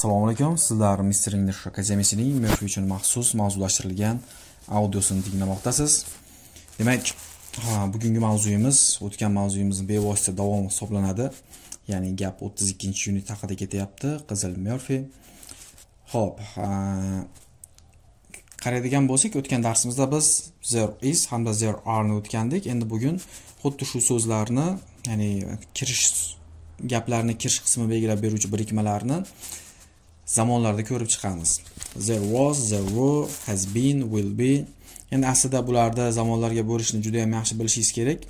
assalomu alaykum sizlar mister english akademiyasining men uchun maxsus mavzulashtirilgan audiosini tinglamoqdasiz demak ha, bugungi mavzuyimiz o'tgan mavzuyimizni bevosita davomi hisoblanadi ya'ni gap 32 ikkinchi yunit haqida ketyapti qizil merfi ho'p qaraydigan bo'lsak o'tgan darsimizda biz there is hamda there are ni o'tgandik endi bugun xuddi shu so'zlarni ya'ni kirish gaplarni kirish qismi belgilab beruvchi birikmalarni zamonlarda ko'rib chiqamiz there was there were has been will be endi aslida bularni zamonlarga bo'lishni juda yam yaxshi bilishingiz kerak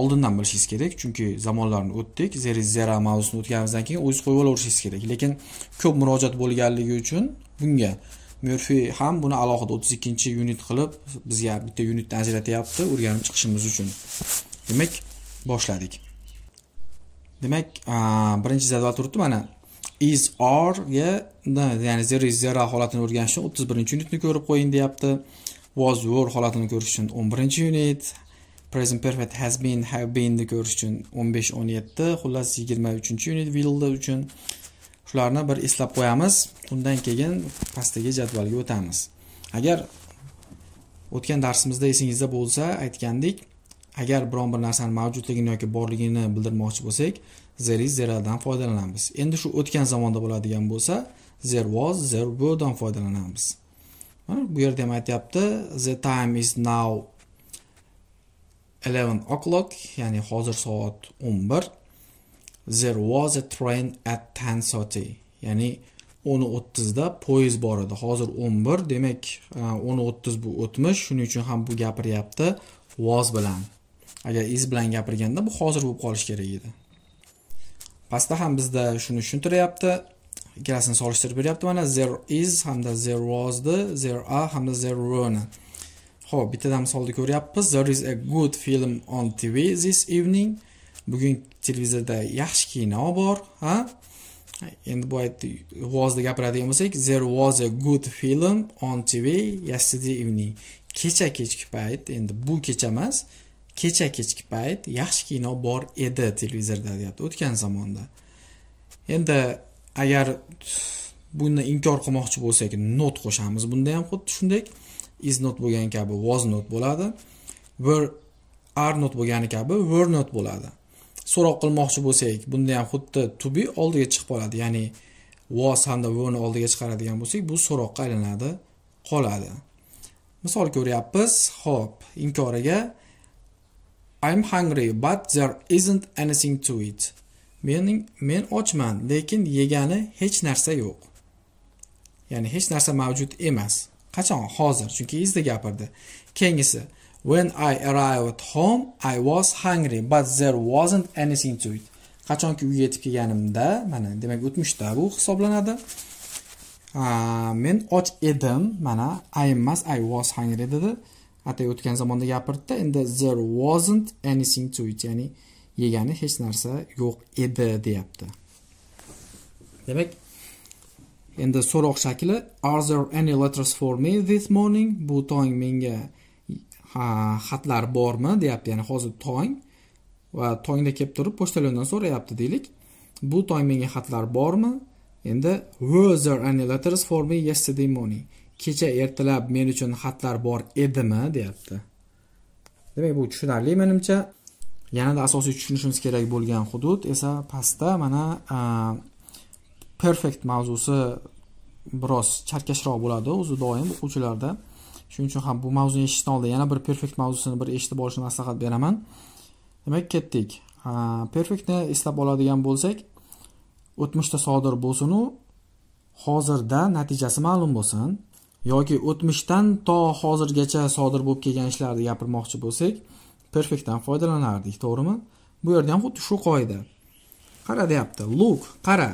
oldindan bilishingiz kerak chunki zamonlarni o'tdik zeri zera mavzusini o'tganimizdan keyin o'zingiz qo'yib olaverishingiz kerak lekin ko'p murojaat bo'lganligi uchun bunga murfi ham buni alohida o'ttiz ikkinchi yunit qilib bizga bitta yunitdan ajratyapti o'rganib chiqishimiz uchun demak boshladik demak birinchi jadval turibdi mana is or ga ya'ni zero is zero holatini o'rganish uchun o'ttiz birinchi unitni ko'rib qo'ying deyapti was were holatini ko'rish uchun o'n birinchi unit present perfect has been have beenni ko'rish uchun o'n besh o'n yetti xullas yigirma uchinchi unit da uchun shularni bir eslab qo'yamiz undan keyin pastdagi jadvalga o'tamiz agar o'tgan darsimizda esingizda bo'lsa aytgandik agar biron bir narsani mavjudligini yoki borligini bildirmoqchi bo'lsak there zeradan foydalanamiz endi shu o'tgan zamonda bo'ladigan bo'lsa zer was zer bodan foydalanamiz mana bu yerda ham aytyapti the time is now 11 o'clock ya'ni hozir soat 11 there was a train at 10:30 ya'ni 10:30 da poyezd bor edi hozir 11 demak 10:30 bu o'tmish shuning uchun ham bu gapiryapti was bilan agar is bilan gapirganda bu hozir bo'lib qolishi kerak edi pastda ham bizda shuni tushuntiryapti ikkalasini solishtirib beryapti mana there is hamda there wasni there are hamda there were ho'p bittadan misolni ko'ryapmiz there is a good film on tv this evening bugun televizorda yaxshi kino bor ha endi bu aytdi wasda gapiradigan bo'lsak there was a good film on tv yesterday evening kecha kechki payt endi bu kecha emas kecha kechki payt yaxshi kino bor edi televizorda deyapti o'tgan zamonda endi agar buni inkor qilmoqchi bo'lsak not qo'shamiz bunda ham xuddi shunday is not bo'lgani kabi was not bo'ladi were are not bo'lgani kabi were not bo'ladi so'roq qilmoqchi bo'lsak bunda ham xuddi to be oldiga chiqib qoladi ya'ni was hamda werni oldiga chiqaradigan bo'lsak bu so'roqqa aylanadi qoladi misol ko'ryapmiz ho'p inkoriga I'm hungry, but there isn't anything to eat. Mening men ochman, lekin yegani hech narsa yo'q. Ya'ni hech narsa mavjud emas. Qachon? Hozir, chunki izda gapirdi. Keyingisi When I arrived home, I was hungry, but there wasn't anything to eat. Qachonki uyga yetib kelganimda, mana demak o'tmishda bu hisoblanadi. men och edim, mana I emas, I was hungry dedi. atay o'tgan zamonda gapirdida endi there wasn't anything to it ya'ni yegani hech narsa yo'q edi deyapti demak endi so'roq shakli are there any letters for me this morning bu tong menga xatlar bormi deyapti ya'ni hozir tong va tongda kelib turib pochtalyondan so'rayapti deylik bu tong menga xatlar bormi endi were there any letters for me yesterday morning kecha ertalab men uchun xatlar bor edimi deyapti demak bu tushunarli menimcha yanada asosiy tushunishimiz kerak bo'lgan hudud esa pastda mana perfect mavzusi biroz chalkashroq bo'ladi o'zi doim o'quvchilarda shuning uchun ham bu mavzuni eshitishdan oldin yana bir perfect mavzusini bir eshitib olishni maslahat beraman demak ketdik perfektni eslab oladigan bo'lsak o'tmishda sodir bo'lsinu hozirda natijasi ma'lum bo'lsin yoki o'tmishdan to hozirgacha sodir bo'lib kelgan ishlarni gapirmoqchi bo'lsak perfektdan foydalanardik to'g'rimi bu yerda ham xuddi shu qoida qara deyapti look qara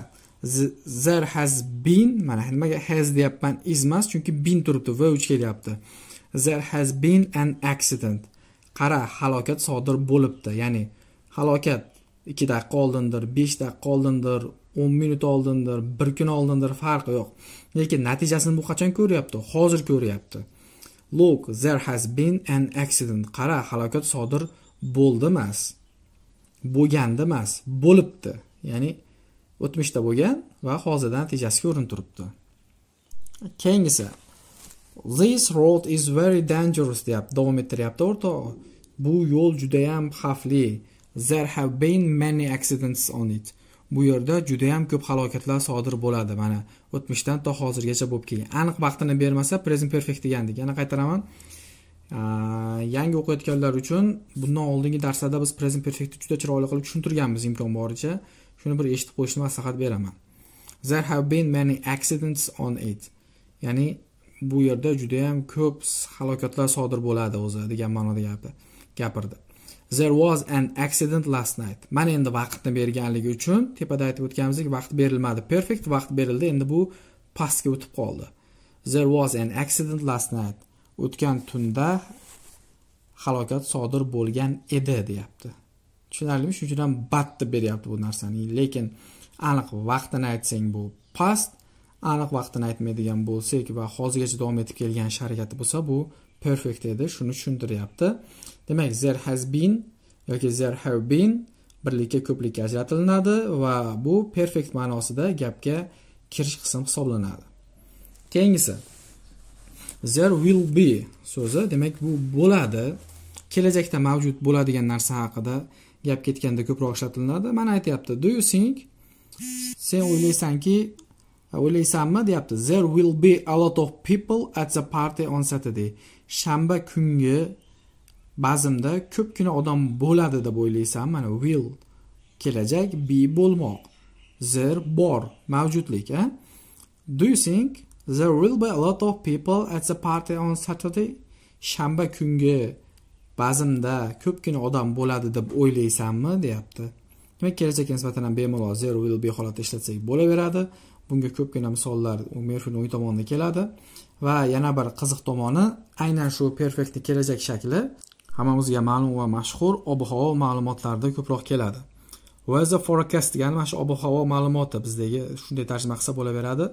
there has been mana nimaga has deyapman is emas chunki bin turibdi v uch kelyapti there has been an accident qara halokat sodir bo'libdi ya'ni halokat ikki daqiqa oldindir besh daqiqa oldindir o'n minut oldindir bir kun oldindir farqi yo'q lekin natijasini bu qachon ko'ryapti hozir ko'ryapti look there has been an accident qara halokat sodir bo'ldi emas bo'lgandi emas bo'libdi ya'ni o'tmishda bo'lgan va hozirda natijasi ko'rinib turibdi keyingisi this road is very dangerous deyapti davom ettiryapti o'rtog'i bu yo'l judayam xavfli there have been many accidents on it bu yerda juda yam ko'p halokatlar sodir bo'ladi mana o'tmishdan to hozirgacha bo'lib kelgan aniq vaqtini bermasa present perfect degandik yana qaytaraman yangi o'qiyotganlar uchun bundan oldingi darslarda biz present perfectni juda chiroyli qilib tushuntirganmiz imkon boricha shuni bir eshitib qo'yishni maslahat beraman there have been many accidents on it ya'ni bu yerda judayam ko'p halokatlar sodir bo'ladi o'zi degan ma'noda gapirdi there was an accident last night mana endi vaqtni berganligi uchun tepada aytib o'tganimizdek vaqt berilmadi perfect vaqt berildi endi bu pastga o'tib qoldi there was an accident last night o'tgan tunda halokat sodir bo'lgan edi deyapti tushunarlimi shuning uchun ham bat deb beryapti bu narsani lekin aniq vaqtini aytsang bu past aniq vaqtini aytmaydigan bo'lsak va hozirgacha davom etib kelgan sharikati bo'lsa bu perfect edi shuni tushuntiryapti demak there has been yoki there have been birlikka ko'plikka ajratilinadi va bu perfect ma'nosida gapga kirish qism hisoblanadi keyingisi there will be so'zi demak bu bo'ladi kelajakda mavjud bo'ladigan narsa haqida gap ketganda ko'proq ishlatilinadi mana aytyapti do you think sen o'ylaysanki o'ylaysanmi deyapti there will be a lot of people at the party on saturday shanba kungi bazmda ko'pgina odam bo'ladi deb o'ylaysan mana will kelajak be bo'lmoq there bor mavjudlik a do you think there will be a lot of people at the party on saturday shanba kungi bazmda ko'pgina odam bo'ladi deb o'ylaysanmi deyapti demak kelajakka nisbatan ham bemalol zero will be holatda ishlatsak bo'laveradi bunga ko'pgina misollar merfin o'ng tomonida keladi va yana bir qiziq tomoni aynan shu perfektni kelajak shakli hammamizga ma'lum va mashhur ob havo ma'lumotlarida ko'proq keladi weather forecast degani mana shu ob havo ma'lumoti bizdagi shunday tarjima qilsa bo'laveradi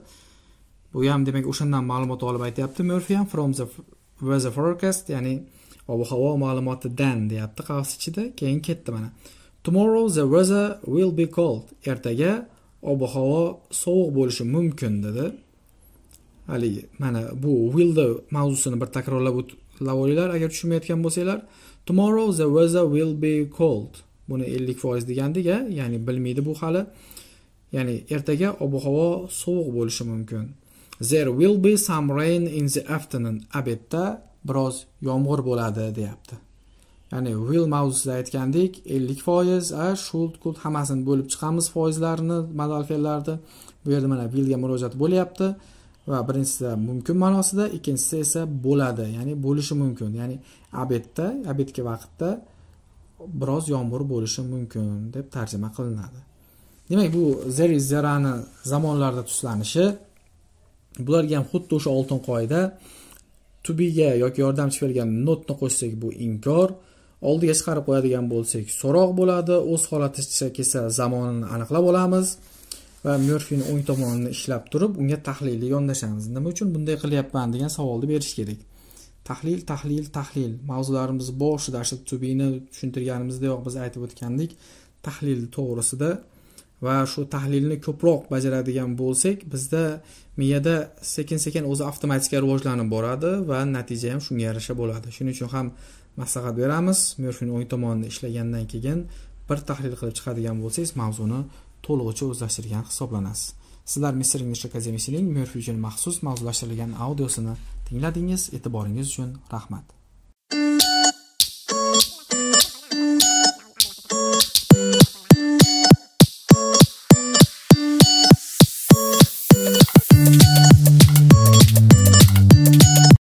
bu ham demak o'shandan ma'lumot olib aytyapti murfi ham from the weather forecast ya'ni ob havo ma'lumotidan deyapti qavs ichida keyin ketdi mana Tomorrow the weather will be cold. Ertaga ob havo sovuq bo'lishi mumkin dedi. Haligi mana bu will mavzusini bir takrorlab o'tlab olinglar agar tushunmayotgan bo'lsanglar. Tomorrow the weather will be cold. Buni 50% degandik, ya'ni bilmaydi bu hali. Ya'ni ertaga ob havo sovuq bo'lishi mumkin. There will be some rain in the afternoon. Abedda biroz yomg'ir bo'ladi deyapti. ya'ni will mavzusida aytgandik ellik foiz a should could hammasini bo'lib chiqamiz foizlarini modal fe'llarni bu yerda mana willga murojaat bo'lyapti va birinchisida mumkin ma'nosida ikkinchisi esa bo'ladi ya'ni bo'lishi mumkin ya'ni abedda abedgi vaqtda biroz yomg'ir bo'lishi mumkin deb tarjima qilinadi demak bu zeri is zerani zamonlarda tuslanishi bularga ham xuddi o'sha oltin qoida to bega yoki yordamchi fe'lga notni qo'shsak bu inkor oldiga chiqarib qo'yadigan bo'lsak so'roq bo'ladi o'z holaticha kelsa zamonini aniqlab olamiz va murfini o'ng tomonini ishlab turib unga tahliliy yondashamiz nima uchun bunday qilyapman degan savolni berish kerak tahlil tahlil tahlil mavzularimiz boshida ashad tubini tushuntirganimizdayoq biz aytib o'tgandik tahlil to'g'risida va shu tahlilni ko'proq bajaradigan bo'lsak bizda miyada sekin sekin o'zi avtomatik rivojlanib boradi va natija ham shunga yarasha bo'ladi shuning uchun ham maslahat beramiz merfin o'ng tomonida ishlagandan keyin bir tahlil qilib chiqadigan bo'lsangiz mavzuni to'lig'icha o'zlashtirgan hisoblanasiz sizlar mister english akademiyasining merfi uchun maxsus mavzulashtirilgan audiosini tingladingiz e'tiboringiz uchun rahmat